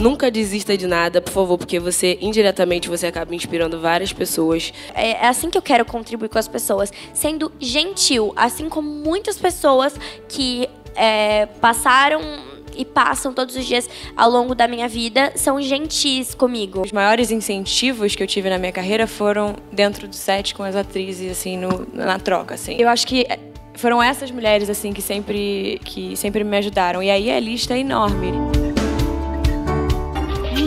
Nunca desista de nada, por favor, porque você indiretamente você acaba inspirando várias pessoas. É, é assim que eu quero contribuir com as pessoas, sendo gentil, assim como muitas pessoas que é, passaram e passam todos os dias ao longo da minha vida são gentis comigo. Os maiores incentivos que eu tive na minha carreira foram dentro do set com as atrizes, assim, no, na troca, assim. Eu acho que é, foram essas mulheres, assim, que sempre, que sempre me ajudaram. E aí a é lista é enorme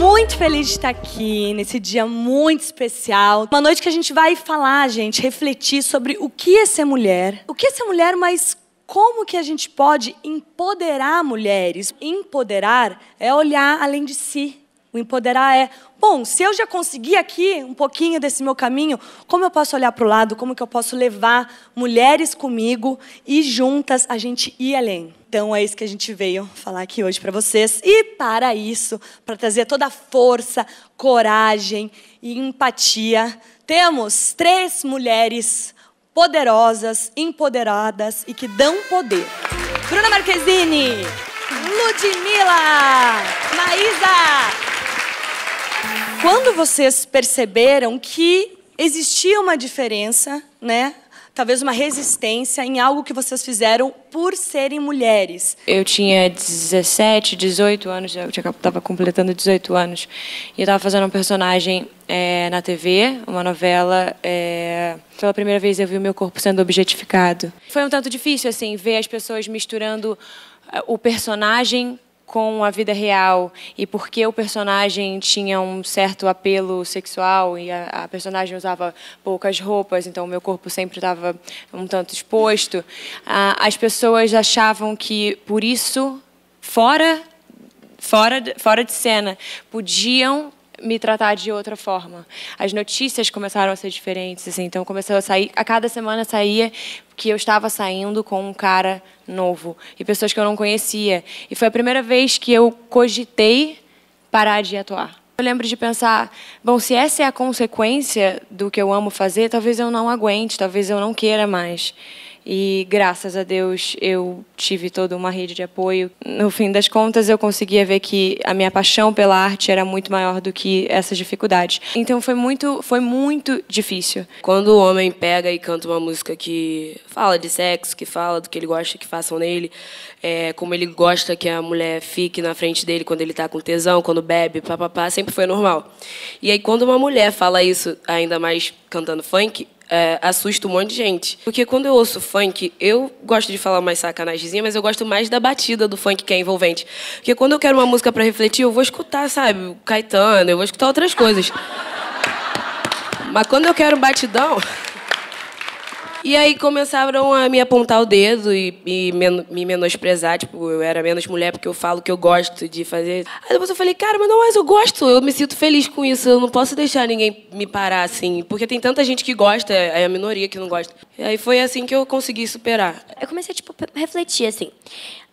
muito feliz de estar aqui nesse dia muito especial. Uma noite que a gente vai falar, gente, refletir sobre o que é ser mulher. O que é ser mulher, mas como que a gente pode empoderar mulheres? Empoderar é olhar além de si, o empoderar é, bom, se eu já consegui aqui um pouquinho desse meu caminho, como eu posso olhar para o lado? Como que eu posso levar mulheres comigo e juntas a gente ir além? Então é isso que a gente veio falar aqui hoje para vocês. E para isso, para trazer toda a força, coragem e empatia, temos três mulheres poderosas, empoderadas e que dão poder. Bruna Marquezine, Ludmilla, Maísa quando vocês perceberam que existia uma diferença, né? Talvez uma resistência em algo que vocês fizeram por serem mulheres. Eu tinha 17, 18 anos, eu estava completando 18 anos. E eu estava fazendo um personagem é, na TV, uma novela. É, pela primeira vez eu vi o meu corpo sendo objetificado. Foi um tanto difícil, assim, ver as pessoas misturando é, o personagem com a vida real e porque o personagem tinha um certo apelo sexual e a, a personagem usava poucas roupas, então o meu corpo sempre estava um tanto exposto, as pessoas achavam que por isso, fora, fora, fora de cena, podiam me tratar de outra forma. As notícias começaram a ser diferentes, assim, então começou a sair, a cada semana saía que eu estava saindo com um cara novo e pessoas que eu não conhecia. E foi a primeira vez que eu cogitei parar de atuar. Eu lembro de pensar, bom, se essa é a consequência do que eu amo fazer, talvez eu não aguente, talvez eu não queira mais. E graças a Deus eu tive toda uma rede de apoio. No fim das contas, eu conseguia ver que a minha paixão pela arte era muito maior do que essas dificuldades. Então foi muito, foi muito difícil. Quando o homem pega e canta uma música que fala de sexo, que fala do que ele gosta que façam nele, é, como ele gosta que a mulher fique na frente dele quando ele está com tesão, quando bebe, papapá, sempre foi normal. E aí quando uma mulher fala isso, ainda mais cantando funk, é, assusta um monte de gente. Porque quando eu ouço funk, eu gosto de falar mais sacanagemzinha, mas eu gosto mais da batida do funk que é envolvente. Porque quando eu quero uma música para refletir, eu vou escutar, sabe, Caetano, eu vou escutar outras coisas. Mas quando eu quero batidão. E aí começaram a me apontar o dedo e, e men me menosprezar. Tipo, eu era menos mulher porque eu falo que eu gosto de fazer. Aí depois eu falei, cara, mas não, mas eu gosto. Eu me sinto feliz com isso. Eu não posso deixar ninguém me parar assim. Porque tem tanta gente que gosta, é a minoria que não gosta. E aí foi assim que eu consegui superar. Eu comecei, tipo, a refletir assim.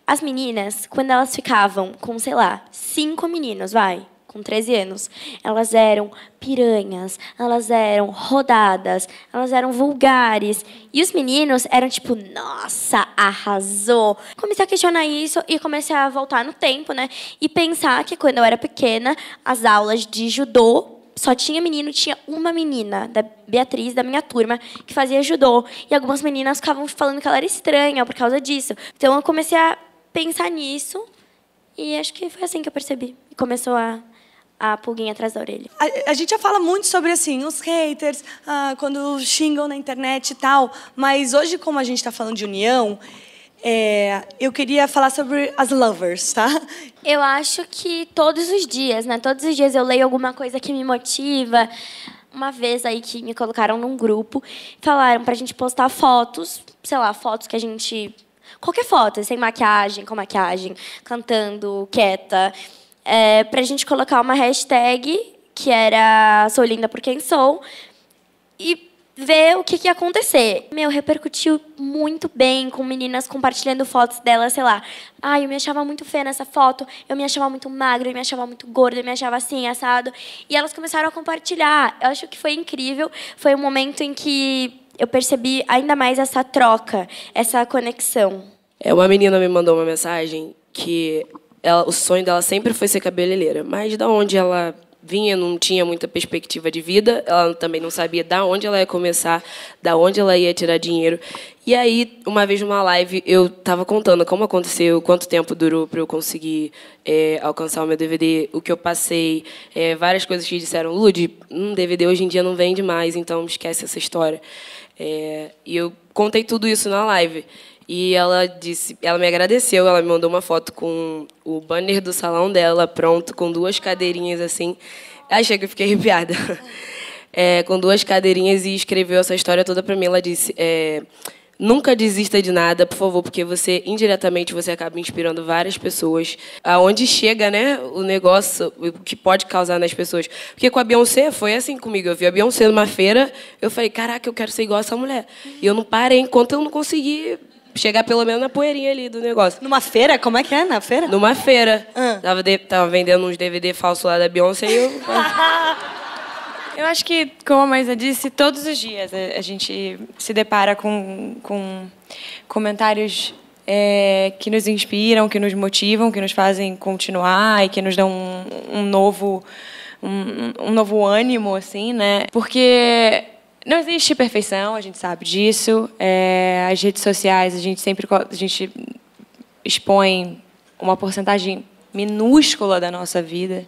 As meninas, quando elas ficavam com, sei lá, cinco meninos, vai com 13 anos. Elas eram piranhas, elas eram rodadas, elas eram vulgares. E os meninos eram tipo, nossa, arrasou. Comecei a questionar isso e comecei a voltar no tempo, né? E pensar que quando eu era pequena, as aulas de judô só tinha menino, tinha uma menina, da Beatriz, da minha turma, que fazia judô. E algumas meninas ficavam falando que ela era estranha por causa disso. Então eu comecei a pensar nisso e acho que foi assim que eu percebi. E começou a a pulguinha atrás da orelha. A, a gente já fala muito sobre assim os haters, ah, quando xingam na internet e tal, mas hoje como a gente está falando de união, é, eu queria falar sobre as lovers, tá? Eu acho que todos os dias, né? Todos os dias eu leio alguma coisa que me motiva. Uma vez aí que me colocaram num grupo, falaram pra gente postar fotos, sei lá, fotos que a gente. Qualquer foto, sem maquiagem, com maquiagem, cantando, quieta é, para a gente colocar uma hashtag que era Sou Linda por Quem Sou e ver o que, que ia acontecer. Meu, repercutiu muito bem com meninas compartilhando fotos dela, sei lá. Ai, eu me achava muito feia nessa foto, eu me achava muito magra, eu me achava muito gorda, eu me achava assim, assado. E elas começaram a compartilhar. Eu acho que foi incrível. Foi um momento em que eu percebi ainda mais essa troca, essa conexão. É, uma menina me mandou uma mensagem que ela, o sonho dela sempre foi ser cabeleireira, mas da onde ela vinha não tinha muita perspectiva de vida, ela também não sabia da onde ela ia começar, da onde ela ia tirar dinheiro. E aí, uma vez numa live, eu estava contando como aconteceu, quanto tempo durou para eu conseguir é, alcançar o meu DVD, o que eu passei, é, várias coisas que disseram, Lud, um DVD hoje em dia não vende mais, então esquece essa história. É, e eu contei tudo isso na live. E ela disse, ela me agradeceu, ela me mandou uma foto com o banner do salão dela pronto, com duas cadeirinhas assim. Achei que eu fiquei arrepiada. É, com duas cadeirinhas e escreveu essa história toda para mim. Ela disse: é, nunca desista de nada, por favor, porque você indiretamente você acaba inspirando várias pessoas. Aonde chega, né, o negócio o que pode causar nas pessoas? Porque com a Beyoncé foi assim comigo. Eu vi a Beyoncé numa feira, eu falei: caraca, eu quero ser igual a essa mulher. E eu não parei enquanto eu não consegui chegar pelo menos na poeirinha ali do negócio. Numa feira? Como é que é? Na feira? Numa feira. Ah. Tava, de, tava vendendo uns DVD falsos lá da Beyoncé e eu. eu acho que, como a Maísa disse, todos os dias né, a gente se depara com, com comentários é, que nos inspiram, que nos motivam, que nos fazem continuar e que nos dão um, um novo. Um, um novo ânimo, assim, né? Porque não existe perfeição, a gente sabe disso. É, as redes sociais, a gente sempre a gente expõe uma porcentagem minúscula da nossa vida.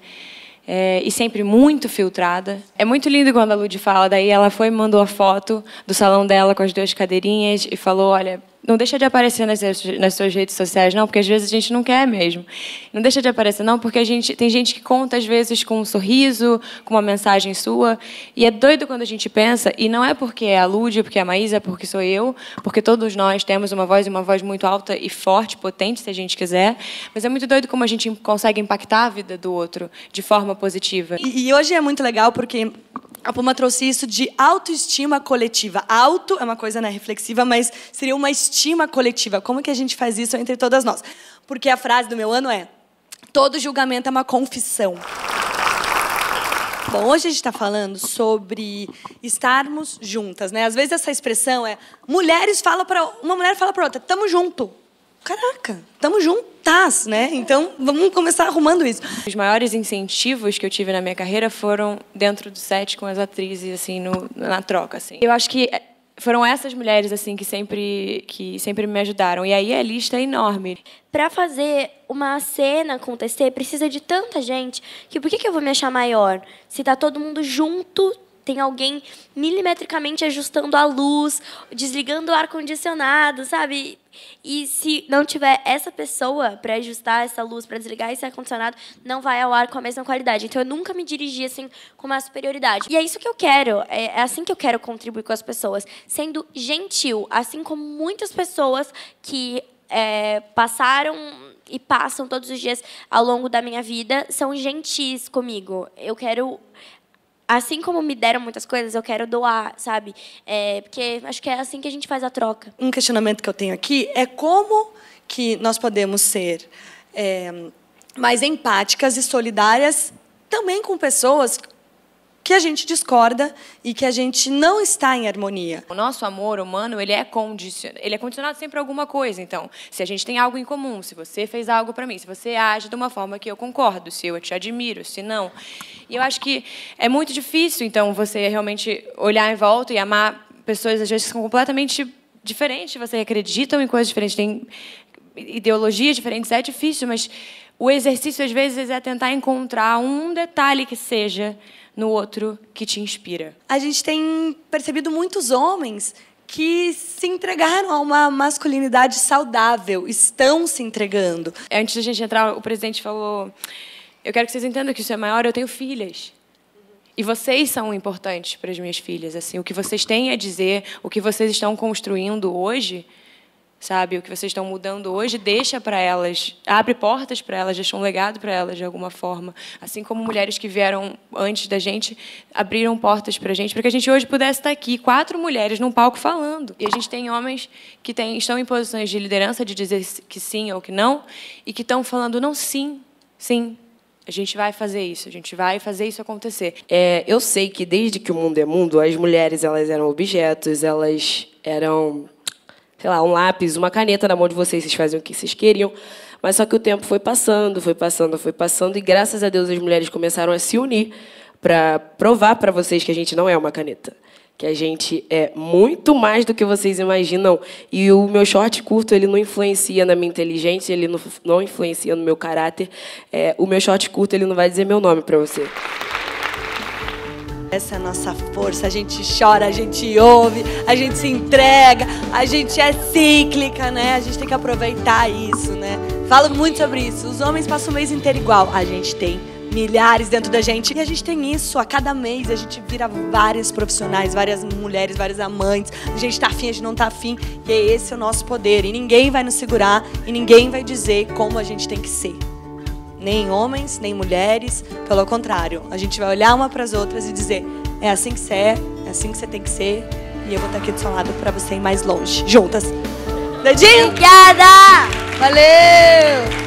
É, e sempre muito filtrada. É muito lindo quando a Lud fala, daí ela foi e mandou a foto do salão dela com as duas cadeirinhas e falou, olha, não deixa de aparecer nas, nas suas redes sociais, não, porque às vezes a gente não quer mesmo. Não deixa de aparecer, não, porque a gente, tem gente que conta, às vezes, com um sorriso, com uma mensagem sua. E é doido quando a gente pensa, e não é porque é a Lúdia, porque é a Maísa, é porque sou eu, porque todos nós temos uma voz, uma voz muito alta e forte, potente, se a gente quiser. Mas é muito doido como a gente consegue impactar a vida do outro de forma positiva. E, e hoje é muito legal porque a Puma trouxe isso de autoestima coletiva. Auto é uma coisa né, reflexiva, mas seria uma estima coletiva. Como que a gente faz isso entre todas nós? Porque a frase do meu ano é: todo julgamento é uma confissão. Bom, hoje a gente está falando sobre estarmos juntas, né? Às vezes essa expressão é mulheres fala para uma mulher fala para outra, tamo junto caraca, estamos juntas, né? Então vamos começar arrumando isso. Os maiores incentivos que eu tive na minha carreira foram dentro do set com as atrizes, assim, no, na troca, assim. Eu acho que é, foram essas mulheres assim que sempre que sempre me ajudaram. E aí a lista é enorme. Para fazer uma cena acontecer, precisa de tanta gente que por que, que eu vou me achar maior se tá todo mundo junto tem alguém milimetricamente ajustando a luz, desligando o ar-condicionado, sabe? E se não tiver essa pessoa para ajustar essa luz, para desligar esse ar-condicionado, não vai ao ar com a mesma qualidade. Então eu nunca me dirigi assim com uma superioridade. E é isso que eu quero, é, é assim que eu quero contribuir com as pessoas, sendo gentil, assim como muitas pessoas que é, passaram e passam todos os dias ao longo da minha vida são gentis comigo. Eu quero assim como me deram muitas coisas, eu quero doar, sabe? É, porque acho que é assim que a gente faz a troca. Um questionamento que eu tenho aqui é como que nós podemos ser é, mais empáticas e solidárias também com pessoas que a gente discorda e que a gente não está em harmonia. O nosso amor humano, ele é condicionado, ele é condicionado sempre a alguma coisa. Então, se a gente tem algo em comum, se você fez algo para mim, se você age de uma forma que eu concordo, se eu te admiro, se não. E eu acho que é muito difícil, então, você realmente olhar em volta e amar pessoas às vezes que são completamente diferentes, você acreditam em coisas diferentes, tem ideologias diferentes, é difícil, mas o exercício, às vezes, é tentar encontrar um detalhe que seja no outro que te inspira. A gente tem percebido muitos homens que se entregaram a uma masculinidade saudável, estão se entregando. Antes da gente entrar, o presidente falou: Eu quero que vocês entendam que isso é maior, eu tenho filhas. E vocês são importantes para as minhas filhas, assim, o que vocês têm a dizer, o que vocês estão construindo hoje, sabe? O que vocês estão mudando hoje deixa para elas, abre portas para elas, deixa um legado para elas de alguma forma. Assim como mulheres que vieram antes da gente abriram portas para a gente, para que a gente hoje pudesse estar aqui, quatro mulheres num palco falando. E a gente tem homens que tem, estão em posições de liderança de dizer que sim ou que não, e que estão falando não sim, sim, a gente vai fazer isso, a gente vai fazer isso acontecer. É, eu sei que desde que o mundo é mundo, as mulheres elas eram objetos, elas eram sei lá, um lápis, uma caneta na mão de vocês, vocês faziam o que vocês queriam. Mas só que o tempo foi passando, foi passando, foi passando, e graças a Deus as mulheres começaram a se unir para provar para vocês que a gente não é uma caneta. Que a gente é muito mais do que vocês imaginam. E o meu short curto, ele não influencia na minha inteligência, ele não, não influencia no meu caráter. É, o meu short curto, ele não vai dizer meu nome para você. Essa é a nossa força. A gente chora, a gente ouve, a gente se entrega, a gente é cíclica, né? A gente tem que aproveitar isso, né? Falo muito sobre isso. Os homens passam o mês inteiro igual. A gente tem milhares dentro da gente. E a gente tem isso, a cada mês a gente vira várias profissionais, várias mulheres, várias amantes. A gente tá afim, a gente não tá afim. E esse é o nosso poder. E ninguém vai nos segurar e ninguém vai dizer como a gente tem que ser nem homens, nem mulheres. Pelo contrário, a gente vai olhar uma para as outras e dizer: é assim que você é, é assim que você tem que ser, e eu vou estar tá aqui do seu lado para você ir mais longe. Juntas. Dedinho? Obrigada! Valeu!